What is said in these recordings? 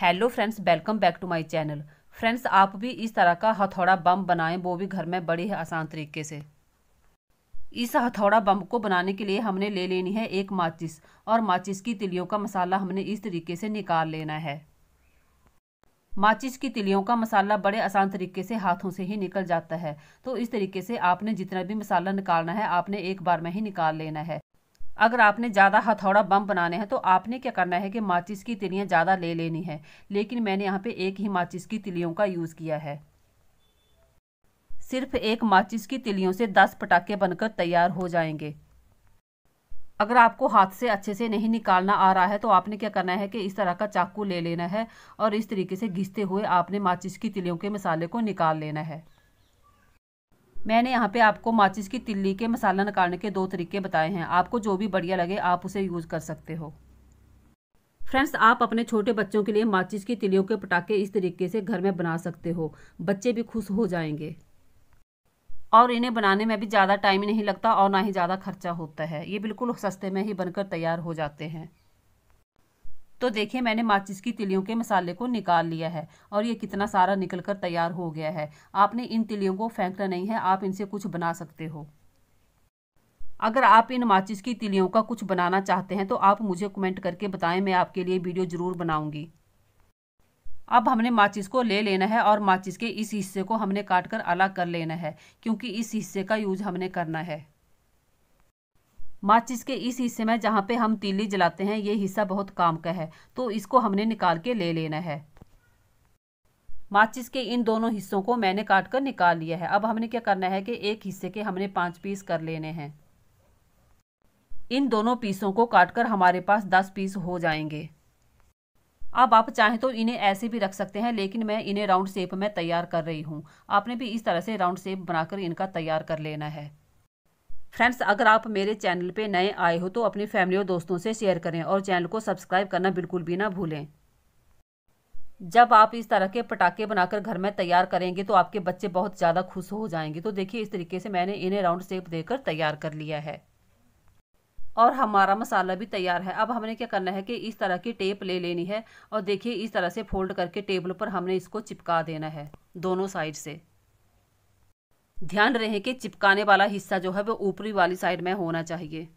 hello friends welcome back to my channel friends आप भी इस तरह का हथौड़ा बम बनाएं वो भी घर में बड़े आसान तरीके से इस हथौड़ा बम को बनाने के लिए हमने ले लेनी है एक माचिस और माचिस की तिलियों का मसाला हमने इस तरीके से निकाल लेना है माचिस की तिलियों का मसाला बड़े आसान तरीके से हाथों से ही निकल जाता है तो इस तरीके से आपने जितना भी मसाला निकालना है आपने एक बार में ही निकाल लेना है अगर आपने ज़्यादा हथौड़ा बम बनाने हैं तो आपने क्या करना है कि माचिस की तिलियाँ ज़्यादा ले लेनी है लेकिन मैंने यहाँ पे एक ही माचिस की तिलियों का यूज़ किया है सिर्फ एक माचिस की तिलियों से दस पटाखे बनकर तैयार हो जाएंगे अगर आपको हाथ से अच्छे से नहीं निकालना आ रहा है तो आपने क्या करना है कि इस तरह का चाकू ले लेना है और इस तरीके से घिसते हुए आपने माचिस की तिलियों के मसाले को निकाल लेना है मैंने यहाँ पे आपको माचिस की तिल्ली के मसाला निकालने के दो तरीके बताए हैं आपको जो भी बढ़िया लगे आप उसे यूज़ कर सकते हो फ्रेंड्स आप अपने छोटे बच्चों के लिए माचिस की तिलियों के पटाखे इस तरीके से घर में बना सकते हो बच्चे भी खुश हो जाएंगे और इन्हें बनाने में भी ज़्यादा टाइम नहीं लगता और ना ही ज़्यादा खर्चा होता है ये बिल्कुल सस्ते में ही बनकर तैयार हो जाते हैं तो देखिए मैंने माचिस की तिलियों के मसाले को निकाल लिया है और ये कितना सारा निकल कर तैयार हो गया है आपने इन तिलियों को फेंकना नहीं है आप इनसे कुछ बना सकते हो अगर आप इन माचिस की तिलियों का कुछ बनाना चाहते हैं तो आप मुझे कमेंट करके बताएं मैं आपके लिए वीडियो ज़रूर बनाऊंगी अब हमने माचिस को ले लेना है और माचिस के इस हिस्से को हमने काट कर अलग कर लेना है क्योंकि इस हिस्से का यूज हमने करना है माचिस के इस हिस्से में जहाँ पे हम तीली जलाते हैं ये हिस्सा बहुत काम का है तो इसको हमने निकाल के ले लेना है माचिस के इन दोनों हिस्सों को मैंने काट कर निकाल लिया है अब हमने क्या करना है कि एक हिस्से के हमने पाँच पीस कर लेने हैं इन दोनों पीसों को काटकर हमारे पास दस पीस हो जाएंगे अब आप चाहें तो इन्हें ऐसे भी रख सकते हैं लेकिन मैं इन्हें राउंड शेप में तैयार कर रही हूँ आपने भी इस तरह से राउंड शेप बनाकर इनका तैयार कर लेना है फ्रेंड्स अगर आप मेरे चैनल पे नए आए हो तो अपनी फैमिली और दोस्तों से शेयर करें और चैनल को सब्सक्राइब करना बिल्कुल भी ना भूलें जब आप इस तरह के पटाखे बनाकर घर में तैयार करेंगे तो आपके बच्चे बहुत ज़्यादा खुश हो जाएंगे तो देखिए इस तरीके से मैंने इन्हें राउंड शेप देकर तैयार कर लिया है और हमारा मसाला भी तैयार है अब हमने क्या करना है कि इस तरह की टेप ले लेनी है और देखिए इस तरह से फोल्ड करके टेबल पर हमने इसको चिपका देना है दोनों साइड से ध्यान रहे कि चिपकाने वाला हिस्सा जो है वो ऊपरी वाली साइड में होना चाहिए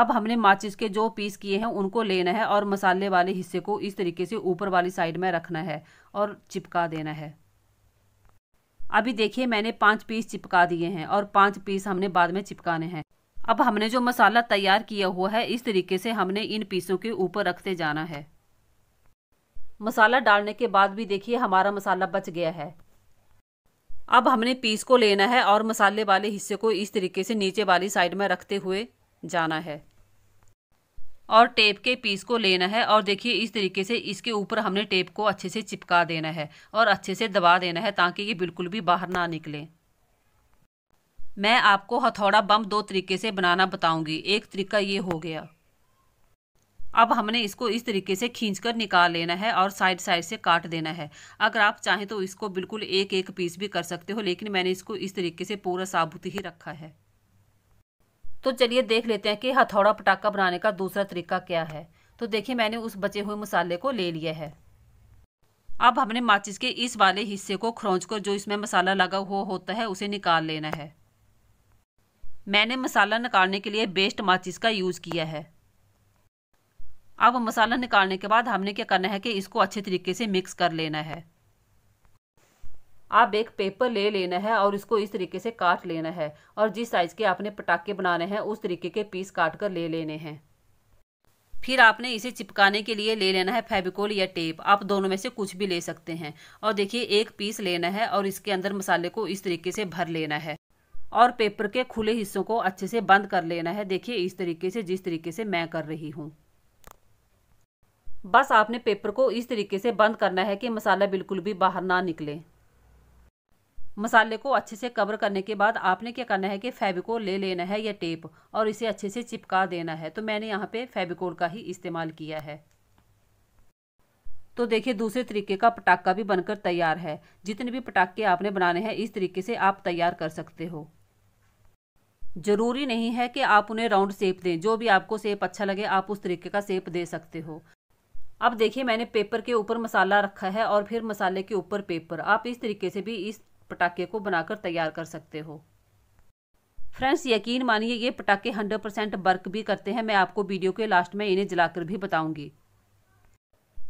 अब हमने माचिस के जो पीस किए हैं उनको लेना है और मसाले वाले हिस्से को इस तरीके से ऊपर वाली साइड में रखना है और चिपका देना है अभी देखिए मैंने पाँच पीस चिपका दिए हैं और पाँच पीस हमने बाद में चिपकाने हैं अब हमने जो मसाला तैयार किया हुआ है इस तरीके से हमने इन पीसों के ऊपर रखते जाना है मसाला डालने के बाद भी देखिए हमारा मसाला बच गया है अब हमने पीस को लेना है और मसाले वाले हिस्से को इस तरीके से नीचे वाली साइड में रखते हुए जाना है और टेप के पीस को लेना है और देखिए इस तरीके से इसके ऊपर हमने टेप को अच्छे से चिपका देना है और अच्छे से दबा देना है ताकि ये बिल्कुल भी बाहर ना निकले मैं आपको हथौड़ा बम दो तरीके से बनाना बताऊंगी एक तरीका ये हो गया अब हमने इसको इस तरीके से खींच कर निकाल लेना है और साइड साइड से काट देना है अगर आप चाहें तो इसको बिल्कुल एक एक पीस भी कर सकते हो लेकिन मैंने इसको इस तरीके से पूरा साबुत ही रखा है तो चलिए देख लेते हैं कि हथौड़ा पटाखा बनाने का दूसरा तरीका क्या है तो देखिए मैंने उस बचे हुए मसाले को ले लिया है अब हमने माचिस के इस वाले हिस्से को खरोंच कर जो इसमें मसाला लगा हुआ हो होता है उसे निकाल लेना है मैंने मसाला निकालने के लिए बेस्ट माचिस का यूज़ किया है अब मसाला निकालने के बाद हमने क्या करना है कि इसको अच्छे तरीके से मिक्स कर लेना है आप एक पेपर ले लेना है और इसको इस तरीके से काट लेना है और जिस साइज़ के आपने पटाखे बनाने हैं उस तरीके के पीस काट कर ले लेने हैं फिर आपने इसे चिपकाने के लिए ले लेना है फेबिकोल या टेप आप दोनों में से कुछ भी ले सकते हैं और देखिए एक पीस लेना है और इसके अंदर मसाले को इस तरीके से भर लेना है और पेपर के खुले हिस्सों को अच्छे से बंद कर लेना है देखिए इस तरीके से जिस तरीके से मैं कर रही हूँ बस आपने पेपर को इस तरीके से बंद करना है कि मसाला बिल्कुल भी बाहर ना निकले मसाले को अच्छे से कवर करने के बाद आपने क्या करना है कि फेविकोल ले लेना है या टेप और इसे अच्छे से चिपका देना है तो मैंने यहाँ पे फेविकोल का ही इस्तेमाल किया है तो देखिए दूसरे तरीके का पटाखा भी बनकर तैयार है जितने भी पटाखे आपने बनाने हैं इस तरीके से आप तैयार कर सकते हो ज़रूरी नहीं है कि आप उन्हें राउंड शेप दें जो भी आपको शेप अच्छा लगे आप उस तरीके का शेप दे सकते हो अब देखिए मैंने पेपर के ऊपर मसाला रखा है और फिर मसाले के ऊपर पेपर आप इस तरीके से भी इस पटाखे को बनाकर तैयार कर सकते हो फ्रेंड्स यकीन मानिए ये पटाखे 100 परसेंट वर्क भी करते हैं मैं आपको वीडियो के लास्ट में इन्हें जलाकर भी बताऊंगी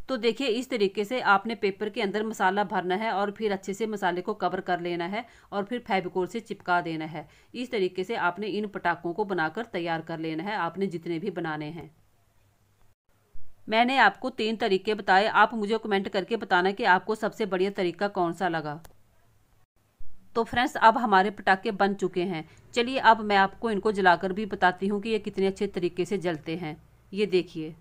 तो देखिए इस तरीके से आपने पेपर के अंदर मसाला भरना है और फिर अच्छे से मसाले को कवर कर लेना है और फिर फेबिकोल से चिपका देना है इस तरीके से आपने इन पटाखों को बनाकर तैयार कर लेना है आपने जितने भी बनाने हैं मैंने आपको तीन तरीके बताए आप मुझे कमेंट करके बताना कि आपको सबसे बढ़िया तरीका कौन सा लगा तो फ्रेंड्स अब हमारे पटाखे बन चुके हैं चलिए अब मैं आपको इनको जलाकर भी बताती हूँ कि ये कितने अच्छे तरीके से जलते हैं ये देखिए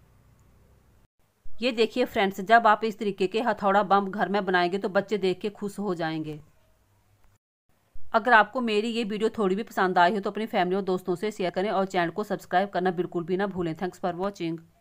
ये देखिए फ्रेंड्स जब आप इस तरीके के हथौड़ा बम घर में बनाएंगे तो बच्चे देख के खुश हो जाएंगे अगर आपको मेरी ये वीडियो थोड़ी भी पसंद आई हो तो अपनी फैमिली और दोस्तों से शेयर करें और चैनल को सब्सक्राइब करना बिल्कुल भी ना भूलें थैंक्स फॉर वॉचिंग